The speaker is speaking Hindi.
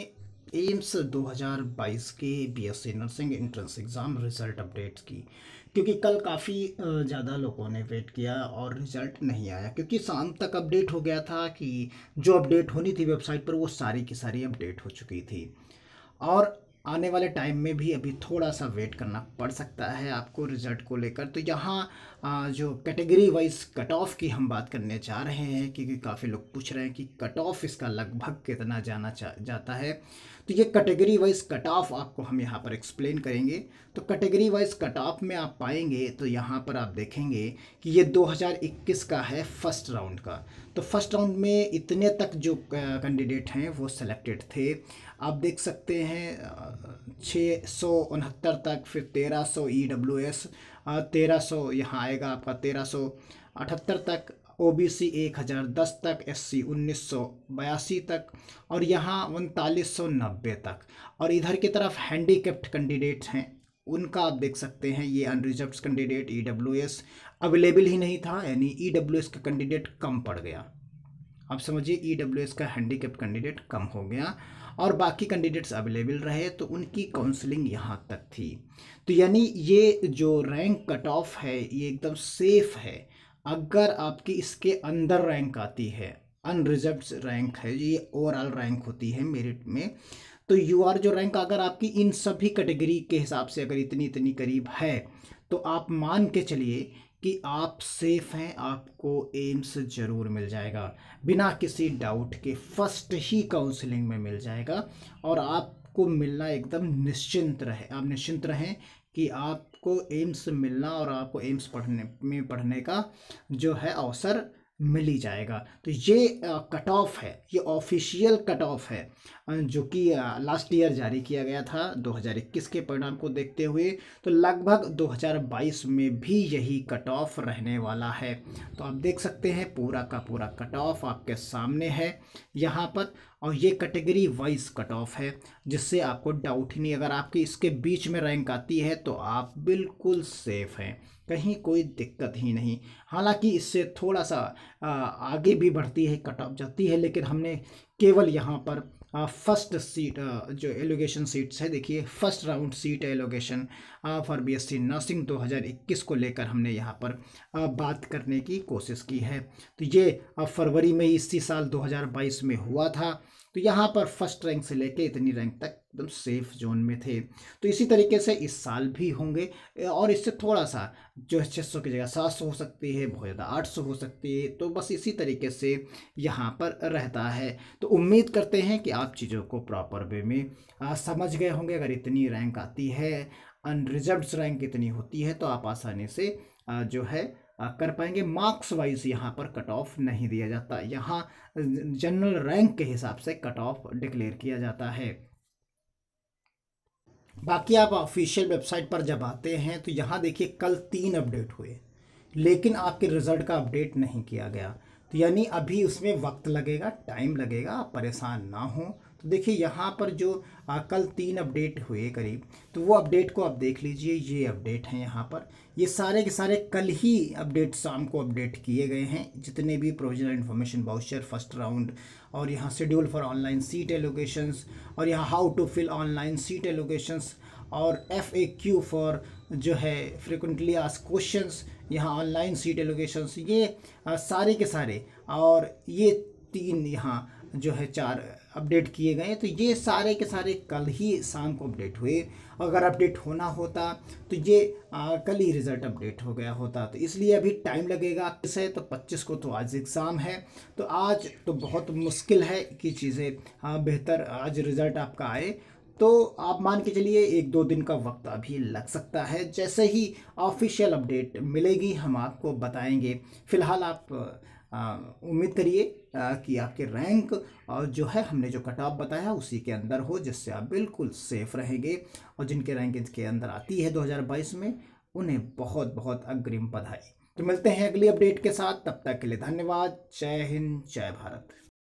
एम्स 2022 के BSc nursing entrance exam result updates की क्योंकि कल काफ़ी ज़्यादा लोगों ने वेट किया और रिज़ल्ट नहीं आया क्योंकि शाम तक अपडेट हो गया था कि जो अपडेट होनी थी वेबसाइट पर वो सारी की सारी अपडेट हो चुकी थी और आने वाले टाइम में भी अभी थोड़ा सा वेट करना पड़ सकता है आपको रिज़ल्ट को लेकर तो यहाँ जो कैटेगरी वाइज कट ऑफ की हम बात करने जा रहे हैं क्योंकि काफ़ी लोग पूछ रहे हैं कि कट ऑफ इसका लगभग कितना जाना जाता है तो ये कैटेगरी वाइज कट ऑफ आपको हम यहाँ पर एक्सप्लेन करेंगे तो कैटेगरी वाइज कट ऑफ में आप पाएंगे तो यहाँ पर आप देखेंगे कि ये 2021 का है फर्स्ट राउंड का तो फर्स्ट राउंड में इतने तक जो कैंडिडेट हैं वो सिलेक्टेड थे आप देख सकते हैं छः सौ उनहत्तर तक फिर तेरह सौ ई डब्ल्यू एस तेरह सौ यहाँ आएगा आपका तेरह सौ अठहत्तर तक ओ बी सी एक हज़ार दस तक एस सी उन्नीस सौ बयासी तक और यहाँ उनतालीस सौ नब्बे तक और इधर की तरफ हैंडीकेप्ड कैंडिडेट हैं उनका आप देख सकते हैं ये unreserved candidate E W S available ही नहीं था यानी ई डब्ल्यू एस का कैंडिडेट कम पड़ गया आप समझिए ई डब्ल्यू एस का हैंडीकेप कैंडिडेट कम हो गया और बाकी कैंडिडेट्स अवेलेबल रहे तो उनकी काउंसलिंग यहाँ तक थी तो यानी ये जो रैंक कट ऑफ है ये एकदम सेफ है अगर आपकी इसके अंदर रैंक आती है अनरिजर्व रैंक है ये ओवरऑल रैंक होती है मेरिट में तो यू आर जो रैंक अगर आपकी इन सभी कैटेगरी के हिसाब से अगर इतनी इतनी करीब है तो आप मान के चलिए कि आप सेफ़ हैं आपको एम्स ज़रूर मिल जाएगा बिना किसी डाउट के फर्स्ट ही काउंसलिंग में मिल जाएगा और आपको मिलना एकदम निश्चिंत रहे आप निश्चिंत रहें कि आपको एम्स मिलना और आपको एम्स पढ़ने में पढ़ने का जो है अवसर मिल ही जाएगा तो ये कट ऑफ है ये ऑफिशियल कट ऑफ है जो कि लास्ट ईयर जारी किया गया था 2021 के परिणाम को देखते हुए तो लगभग 2022 में भी यही कट ऑफ रहने वाला है तो आप देख सकते हैं पूरा का पूरा कट ऑफ आपके सामने है यहाँ पर और ये कैटेगरी वाइज कट ऑफ है जिससे आपको डाउट ही नहीं अगर आपकी इसके बीच में रैंक आती है तो आप बिल्कुल सेफ़ हैं कहीं कोई दिक्कत ही नहीं हालांकि इससे थोड़ा सा आगे भी बढ़ती है कट ऑफ जाती है लेकिन हमने केवल यहाँ पर फर्स्ट सीट जो एलोगेशन सीट्स है देखिए first round seat allocation for BSc nursing 2021 को लेकर हमने यहाँ पर बात करने की कोशिश की है तो ये फरवरी में इसी साल 2022 में हुआ था तो यहाँ पर फर्स्ट रैंक से लेके इतनी रैंक तक एकदम सेफ जोन में थे तो इसी तरीके से इस साल भी होंगे और इससे थोड़ा सा जो है छः सौ की जगह सात सौ हो सकती है बहुत ज़्यादा आठ सौ हो सकती है तो बस इसी तरीके से यहाँ पर रहता है तो उम्मीद करते हैं कि आप चीज़ों को प्रॉपर वे में आ, समझ गए होंगे अगर इतनी रैंक आती है अनरिजर्व रैंक इतनी होती है तो आप आसानी से आ, जो है कर पाएंगे मार्क्स वाइज यहाँ पर कट ऑफ नहीं दिया जाता यहाँ जनरल रैंक के हिसाब से कट ऑफ डिक्लेयर किया जाता है बाकी आप ऑफिशियल वेबसाइट पर जब आते हैं तो यहाँ देखिए कल तीन अपडेट हुए लेकिन आपके रिज़ल्ट का अपडेट नहीं किया गया तो यानी अभी उसमें वक्त लगेगा टाइम लगेगा आप परेशान ना हों तो देखिए यहाँ पर जो आ, कल तीन अपडेट हुए करीब तो वो अपडेट को आप देख लीजिए ये अपडेट हैं यहाँ पर ये सारे के सारे कल ही अपडेट शाम को अपडेट किए गए हैं जितने भी provisional information voucher first round और यहाँ schedule for online seat allocations और यहाँ how to fill online seat allocations और एफ ए क्यू फॉर जो है फ्रिक्वेंटली आज क्वेश्चन यहाँ ऑनलाइन सीट एलोकेशंस ये आ, सारे के सारे और ये तीन यहाँ जो है चार अपडेट किए गए तो ये सारे के सारे कल ही शाम को अपडेट हुए अगर अपडेट होना होता तो ये आ, कल ही रिज़ल्ट अपडेट हो गया होता तो इसलिए अभी टाइम लगेगा से तो 25 को तो आज एग्ज़ाम है तो आज तो बहुत मुश्किल है कि चीज़ें बेहतर आज रिज़ल्ट आपका आए तो आप मान के चलिए एक दो दिन का वक्त अभी लग सकता है जैसे ही ऑफिशियल अपडेट मिलेगी हम आपको बताएंगे फ़िलहाल आप उम्मीद करिए कि आपके रैंक और जो है हमने जो कट ऑफ बताया उसी के अंदर हो जिससे आप बिल्कुल सेफ़ रहेंगे और जिनके रैंक इसके अंदर आती है 2022 में उन्हें बहुत बहुत अग्रिम बधाई तो मिलते हैं अगली अपडेट के साथ तब तक के लिए धन्यवाद जय हिंद जय भारत